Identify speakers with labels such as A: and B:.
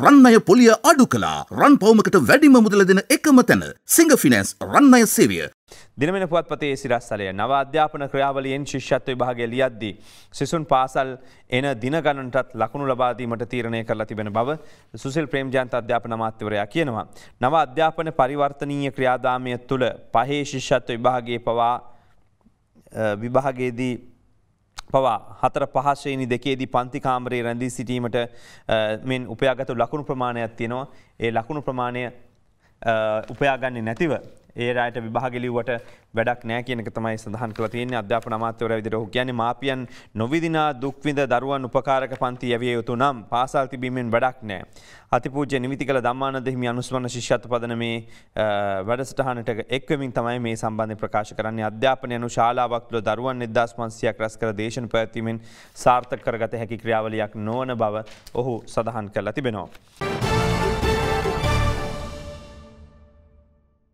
A: රන්නය පොලිය අඩු කලා රන් පවමකට වැඩිම මුදල දෙන එකම තැන සිංහ ෆිනන්ස්
B: රන්නය සේවිය. දිනමෙන පුවත්පතේ සිරස්සලය නව අධ්‍යාපන ක්‍රියාවලියෙන් ශිෂ්‍යත්ව විභාගය ලියද්දී. සිසුන් පාසල් එන දිනගණටත් ලකුණු ලබාදීමට තීරණය කරලා තිබෙන බව සුසිල් ප්‍රේම්ජන්ත අධ්‍යාපන මාත්‍යවරයා කියනවා. නව අධ්‍යාපන පරිවර්තනීය ක්‍රියාදාමය තුළ පහේ ශිෂ්‍යත්ව විභාගේ පවා විභාගයේදී පවා හතර පහශ්‍රයනි දෙකේදී පන්තිකාමරයේ රැඳී සිටීමට මෙන් උපයාගතු ලකුණු ප්‍රමාණයක් තියෙනවා ඒ ලකුණු ප්‍රමාණය උපයාගන්නේ නැතිව ඒ අයට විභාගලිවට වැඩක් නෑ කියනක තමයි සඳහන් කළ තියෙන්නේ අධ්‍යාපන අමාත්‍යවරයා විදිහට ඔහු කියන්නේ මාපියන් නොවිදිනා දුක්විඳ දරුවන් උපකාරක පන්ති යැවිය යුතු නම් පාසල් තිබීමෙන් වැඩක් නෑ අතිපූජ්‍ය නිමිතිකල ධම්මානන්ද හිමි අනුස්මරණ ශිෂ්‍යත්ව පදනමේ වැඩසටහනට එක්වමින් තමයි මේ සම්බන්ධයෙන් ප්‍රකාශ කරන්නේ අධ්‍යාපන යනු ශාලාවක් තුළ දරුවන් 1500ක් රැස් කර දේශන පැවැත්වීමෙන් සාර්ථක කරගත හැකි ක්‍රියාවලියක් නොවන බව ඔහු සඳහන් කරලා තිබෙනවා